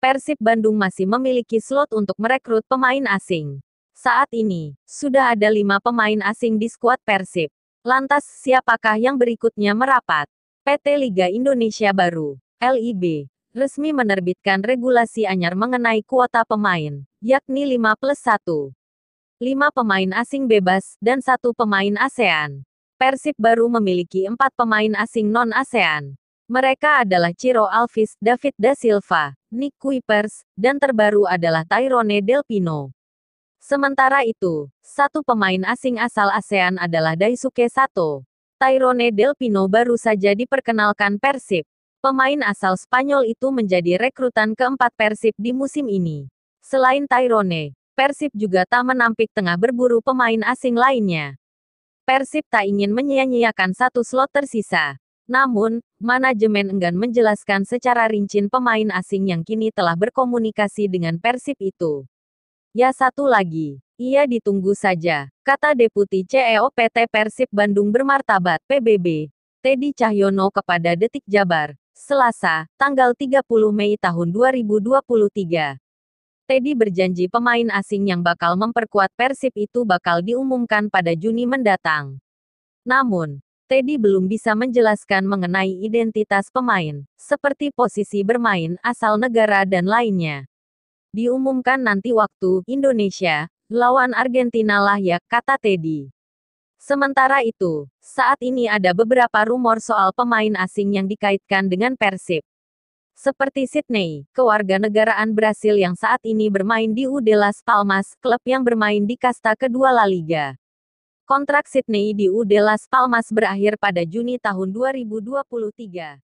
Persib Bandung masih memiliki slot untuk merekrut pemain asing. Saat ini, sudah ada lima pemain asing di skuad Persib. Lantas, siapakah yang berikutnya merapat? PT Liga Indonesia Baru, LIB, resmi menerbitkan regulasi anyar mengenai kuota pemain, yakni 5 plus 1. 5 pemain asing bebas, dan satu pemain ASEAN. Persib baru memiliki empat pemain asing non-ASEAN. Mereka adalah Ciro Alvis, David Da Silva, Nick Kuipers, dan terbaru adalah Tyrone Del Pino. Sementara itu, satu pemain asing asal ASEAN adalah Daisuke Sato. Tyrone Del Pino baru saja diperkenalkan Persib. Pemain asal Spanyol itu menjadi rekrutan keempat Persib di musim ini. Selain Tyrone, Persib juga tak menampik tengah berburu pemain asing lainnya. Persib tak ingin menyia-nyiakan satu slot tersisa. Namun, manajemen enggan menjelaskan secara rinci pemain asing yang kini telah berkomunikasi dengan Persib itu. Ya satu lagi, ia ditunggu saja, kata Deputi CEO PT Persib Bandung Bermartabat PBB, Teddy Cahyono kepada Detik Jabar, Selasa, tanggal 30 Mei tahun 2023. Teddy berjanji pemain asing yang bakal memperkuat Persib itu bakal diumumkan pada Juni mendatang. Namun, Teddy belum bisa menjelaskan mengenai identitas pemain, seperti posisi bermain, asal negara dan lainnya. Diumumkan nanti waktu Indonesia lawan Argentina lah ya kata Teddy. Sementara itu, saat ini ada beberapa rumor soal pemain asing yang dikaitkan dengan Persib. Seperti Sydney, kewarganegaraan Brasil yang saat ini bermain di Udelas Las Palmas, klub yang bermain di kasta kedua La Liga. Kontrak Sydney di UD Las Palmas berakhir pada Juni tahun 2023.